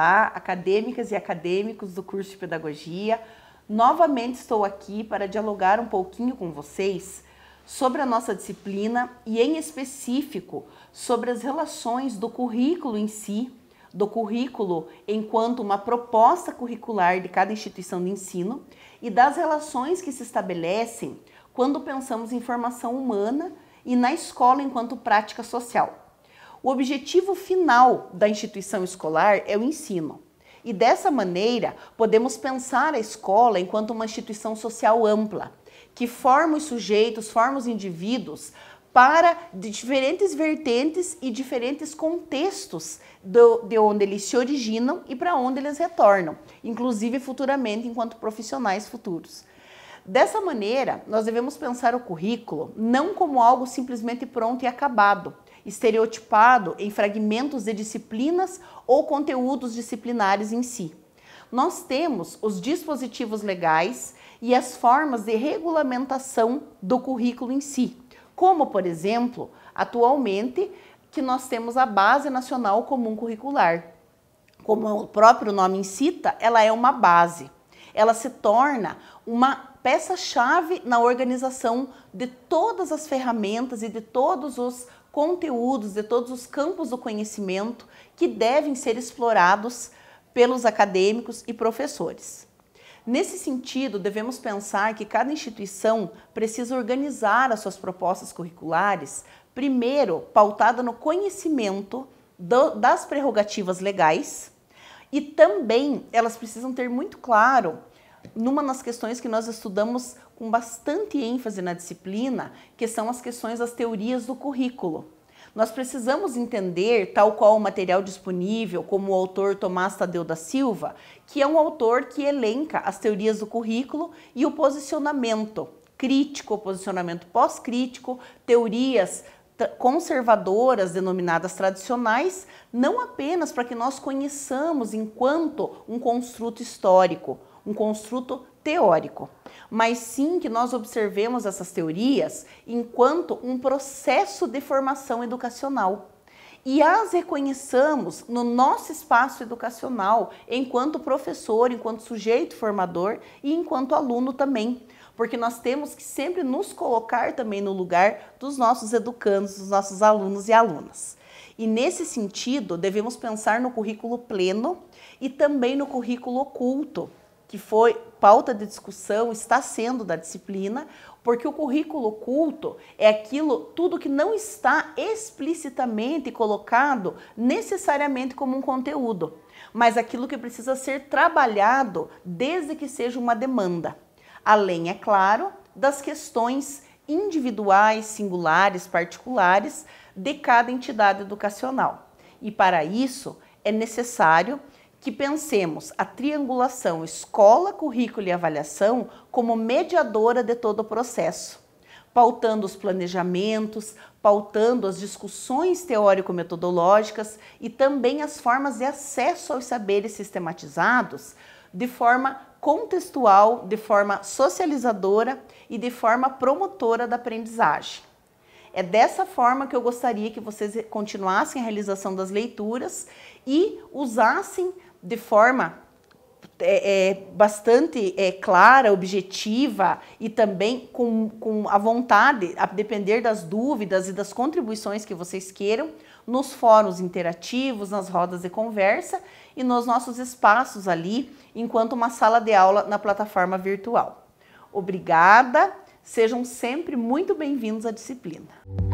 Olá, acadêmicas e acadêmicos do curso de Pedagogia. Novamente estou aqui para dialogar um pouquinho com vocês sobre a nossa disciplina e, em específico, sobre as relações do currículo em si, do currículo enquanto uma proposta curricular de cada instituição de ensino e das relações que se estabelecem quando pensamos em formação humana e na escola enquanto prática social. O objetivo final da instituição escolar é o ensino. E dessa maneira, podemos pensar a escola enquanto uma instituição social ampla, que forma os sujeitos, forma os indivíduos para diferentes vertentes e diferentes contextos do, de onde eles se originam e para onde eles retornam, inclusive futuramente enquanto profissionais futuros. Dessa maneira, nós devemos pensar o currículo não como algo simplesmente pronto e acabado, estereotipado em fragmentos de disciplinas ou conteúdos disciplinares em si. Nós temos os dispositivos legais e as formas de regulamentação do currículo em si, como, por exemplo, atualmente, que nós temos a Base Nacional Comum Curricular. Como o próprio nome incita, ela é uma base. Ela se torna uma peça-chave na organização de todas as ferramentas e de todos os conteúdos de todos os campos do conhecimento que devem ser explorados pelos acadêmicos e professores. Nesse sentido, devemos pensar que cada instituição precisa organizar as suas propostas curriculares, primeiro pautada no conhecimento do, das prerrogativas legais, e também elas precisam ter muito claro numa das questões que nós estudamos com bastante ênfase na disciplina, que são as questões das teorias do currículo. Nós precisamos entender, tal qual o material disponível, como o autor Tomás Tadeu da Silva, que é um autor que elenca as teorias do currículo e o posicionamento crítico, posicionamento pós-crítico, teorias conservadoras, denominadas tradicionais, não apenas para que nós conheçamos enquanto um construto histórico, um construto teórico, mas sim que nós observemos essas teorias enquanto um processo de formação educacional e as reconheçamos no nosso espaço educacional, enquanto professor, enquanto sujeito formador e enquanto aluno também. Porque nós temos que sempre nos colocar também no lugar dos nossos educandos, dos nossos alunos e alunas. E nesse sentido, devemos pensar no currículo pleno e também no currículo oculto, que foi pauta de discussão, está sendo da disciplina, porque o currículo oculto é aquilo, tudo que não está explicitamente colocado necessariamente como um conteúdo, mas aquilo que precisa ser trabalhado desde que seja uma demanda. Além, é claro, das questões individuais, singulares, particulares de cada entidade educacional. E para isso é necessário que pensemos a triangulação escola, currículo e avaliação como mediadora de todo o processo, pautando os planejamentos, pautando as discussões teórico-metodológicas e também as formas de acesso aos saberes sistematizados de forma contextual, de forma socializadora e de forma promotora da aprendizagem. É dessa forma que eu gostaria que vocês continuassem a realização das leituras e usassem de forma é, é, bastante é, clara, objetiva e também com, com a vontade, a depender das dúvidas e das contribuições que vocês queiram, nos fóruns interativos, nas rodas de conversa e nos nossos espaços ali, enquanto uma sala de aula na plataforma virtual. Obrigada. Sejam sempre muito bem-vindos à disciplina.